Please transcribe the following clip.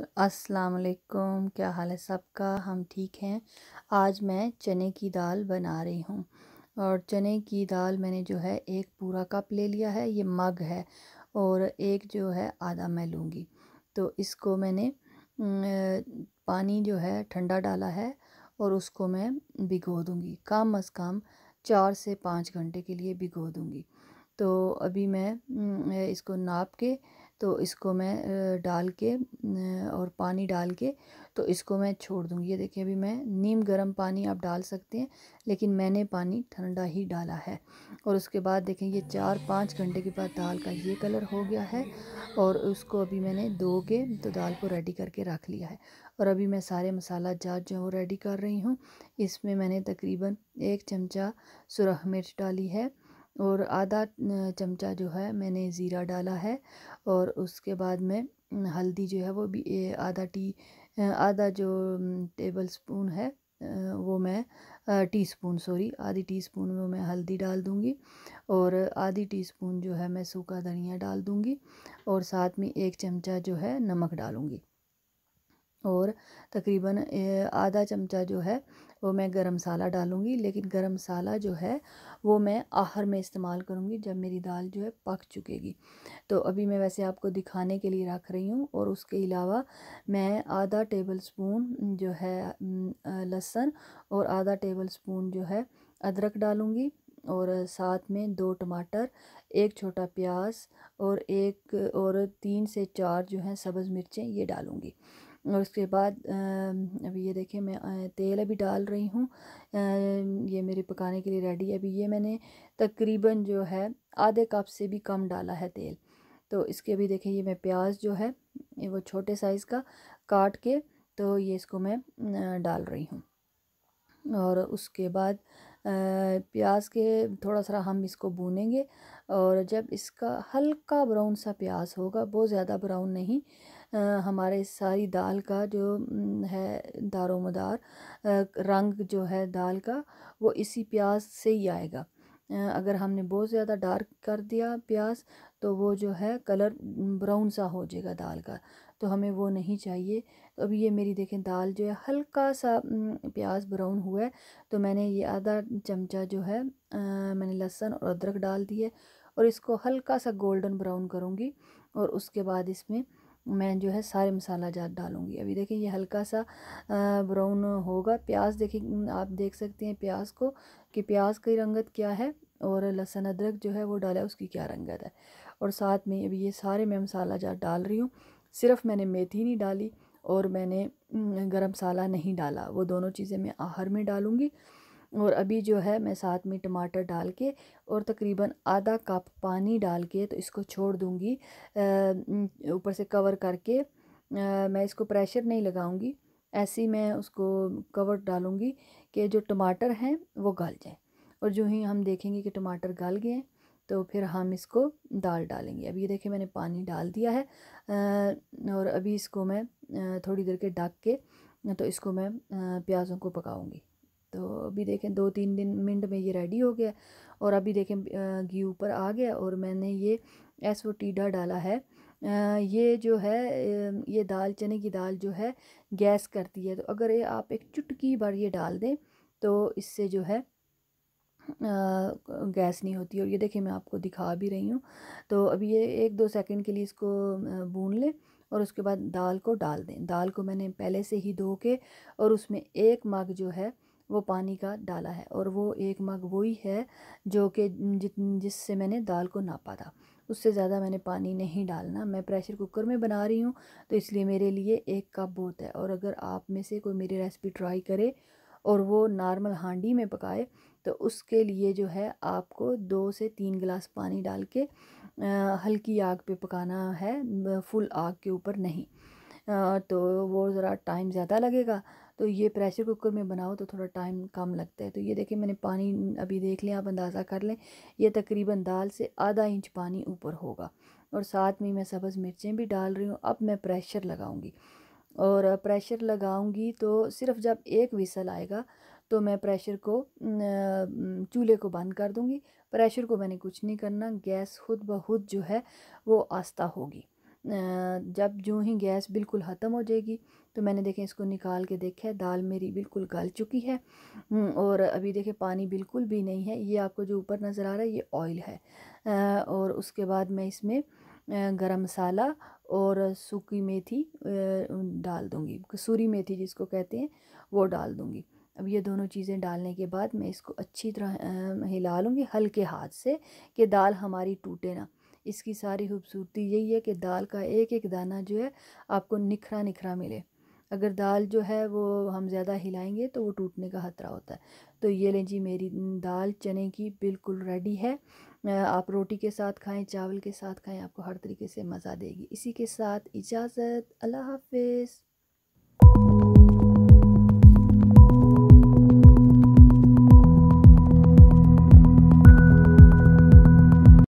अस्सलाम क्या हाल है सबका हम ठीक हैं आज मैं चने की दाल बना रही हूँ और चने की दाल मैंने जो है एक पूरा कप ले लिया है ये मग है और एक जो है आधा मैं लूँगी तो इसको मैंने पानी जो है ठंडा डाला है और उसको मैं भिगो दूँगी कम अज़ कम चार से पाँच घंटे के लिए भिगो दूँगी तो अभी मैं इसको नाप के तो इसको मैं डाल के और पानी डाल के तो इसको मैं छोड़ दूँगी ये देखिए अभी मैं नीम गर्म पानी आप डाल सकते हैं लेकिन मैंने पानी ठंडा ही डाला है और उसके बाद देखें ये चार पाँच घंटे के बाद दाल का ये कलर हो गया है और उसको अभी मैंने धो के तो दाल को रेडी करके रख लिया है और अभी मैं सारे मसाला जात जो वो रेडी कर रही हूँ इसमें मैंने तकरीबन एक चमचा सुरख मिर्च डाली है और आधा चमचा जो है मैंने ज़ीरा डाला है और उसके बाद में हल्दी जो है वो भी आधा टी आधा जो टेबल स्पून है वो मैं टी स्पून सॉरी आधी टी स्पून वो मैं हल्दी डाल दूँगी और आधी टी स्पून जो है मैं सूखा धनिया डाल दूँगी और साथ में एक चमचा जो है नमक डालूंगी और तकरीबन आधा चमचा जो है वो मैं गरम मसाला डालूँगी लेकिन गरम मसाला जो है वो मैं आहर में इस्तेमाल करूँगी जब मेरी दाल जो है पक चुकेगी तो अभी मैं वैसे आपको दिखाने के लिए रख रही हूँ और उसके अलावा मैं आधा टेबल स्पून जो है लहसुन और आधा टेबल स्पून जो है अदरक डालूँगी और साथ में दो टमाटर एक छोटा प्याज और एक और तीन से चार जो हैं सब्ज़ मिर्चें ये डालूँगी और उसके बाद अभी ये देखें मैं तेल अभी डाल रही हूँ ये मेरे पकाने के लिए रेडी है अभी ये मैंने तकरीबन जो है आधे कप से भी कम डाला है तेल तो इसके अभी देखें ये मैं प्याज जो है वो छोटे साइज़ का काट के तो ये इसको मैं डाल रही हूँ और उसके बाद प्याज के थोड़ा सा हम इसको भूनेंगे और जब इसका हल्का ब्राउन सा प्याज होगा बहुत ज़्यादा ब्राउन नहीं हमारे सारी दाल का जो है दारोमदार रंग जो है दाल का वो इसी प्याज से ही आएगा अगर हमने बहुत ज़्यादा डार्क कर दिया प्याज तो वो जो है कलर ब्राउन सा हो जाएगा दाल का तो हमें वो नहीं चाहिए तो अभी ये मेरी देखें दाल जो है हल्का सा प्याज ब्राउन हुआ है तो मैंने ये आधा चमचा जो है आ, मैंने लहसुन और अदरक डाल दिए और इसको हल्का सा गोल्डन ब्राउन करूँगी और उसके बाद इसमें मैं जो है सारे मसाला जात डालूँगी अभी देखिए ये हल्का सा ब्राउन होगा प्याज देखिए आप देख सकते हैं प्याज को कि प्याज की रंगत क्या है और लहसुन अदरक जो है वो डाला उसकी क्या रंगत है और साथ में अभी ये सारे मैं मसाला जात डाल रही हूँ सिर्फ मैंने मेथी नहीं डाली और मैंने गर्म मसाला नहीं डाला वो दोनों चीज़ें मैं आहार में डालूँगी और अभी जो है मैं साथ में टमाटर डाल के और तकरीबन आधा कप पानी डाल के तो इसको छोड़ दूँगी ऊपर से कवर करके मैं इसको प्रेशर नहीं लगाऊँगी ऐसे ही मैं उसको कवर डालूँगी कि जो टमाटर हैं वो गल जाएँ और जो ही हम देखेंगे कि टमाटर गल गए तो फिर हम इसको दाल डालेंगे अब ये देखिए मैंने पानी डाल दिया है और अभी इसको मैं थोड़ी देर के ढक के तो इसको मैं प्याज़ों को पकाऊंगी तो अभी देखें दो तीन दिन मिनट में ये रेडी हो गया और अभी देखें घी ऊपर आ गया और मैंने ये एस वो टीडा डाला है ये जो है ये दाल चने की दाल जो है गैस करती है तो अगर ये आप एक चुटकी बार ये डाल दें तो इससे जो है गैस नहीं होती और ये देखिए मैं आपको दिखा भी रही हूँ तो अभी ये एक दो सेकंड के लिए इसको भून लें और उसके बाद दाल को डाल दें दाल को मैंने पहले से ही धो के और उसमें एक मग जो है वो पानी का डाला है और वो एक मग वही है जो कि जिससे मैंने दाल को नापा था उससे ज़्यादा मैंने पानी नहीं डालना मैं प्रेशर कुकर में बना रही हूँ तो इसलिए मेरे लिए एक कप बहुत है और अगर आप में से कोई मेरी रेसिपी ट्राई करे और वो नॉर्मल हांडी में पकाए तो उसके लिए जो है आपको दो से तीन गिलास पानी डाल के आ, हल्की आग पे पकाना है फुल आग के ऊपर नहीं आ, तो वो ज़रा टाइम ज़्यादा लगेगा तो ये प्रेशर कुकर में बनाओ तो थोड़ा टाइम कम लगता है तो ये देखिए मैंने पानी अभी देख लिया आप अंदाज़ा कर लें यह तकरीबन दाल से आधा इंच पानी ऊपर होगा और साथ में मैं सब्ज़ मिर्चें भी डाल रही हूँ अब मैं प्रेशर लगाऊँगी और प्रेशर लगाऊँगी तो सिर्फ जब एक विसल आएगा तो मैं प्रेशर को चूल्हे को बंद कर दूँगी प्रेशर को मैंने कुछ नहीं करना गैस खुद ब खुद जो है वो आस्ता होगी जब जो ही गैस बिल्कुल ख़त्म हो जाएगी तो मैंने देखें इसको निकाल के देखा है दाल मेरी बिल्कुल गल चुकी है हम्म, और अभी देखें पानी बिल्कुल भी नहीं है ये आपको जो ऊपर नज़र आ रहा है ये ऑयल है और उसके बाद मैं इसमें गरम मसाला और सूखी मेथी डाल दूँगी कसूरी मेथी जिसको कहते हैं वो डाल दूँगी अब ये दोनों चीज़ें डालने के बाद मैं इसको अच्छी तरह हिला लूँगी हल्के हाथ से कि दाल हमारी टूटे ना इसकी सारी खूबसूरती यही है कि दाल का एक एक दाना जो है आपको निखरा निखरा मिले अगर दाल जो है वो हम ज़्यादा हिलाएंगे तो वो टूटने का ख़तरा होता है तो ये लें जी मेरी दाल चने की बिल्कुल रेडी है आप रोटी के साथ खाएं चावल के साथ खाएं आपको हर तरीके से मज़ा देगी इसी के साथ इजाज़त अल्लाह हाफिज़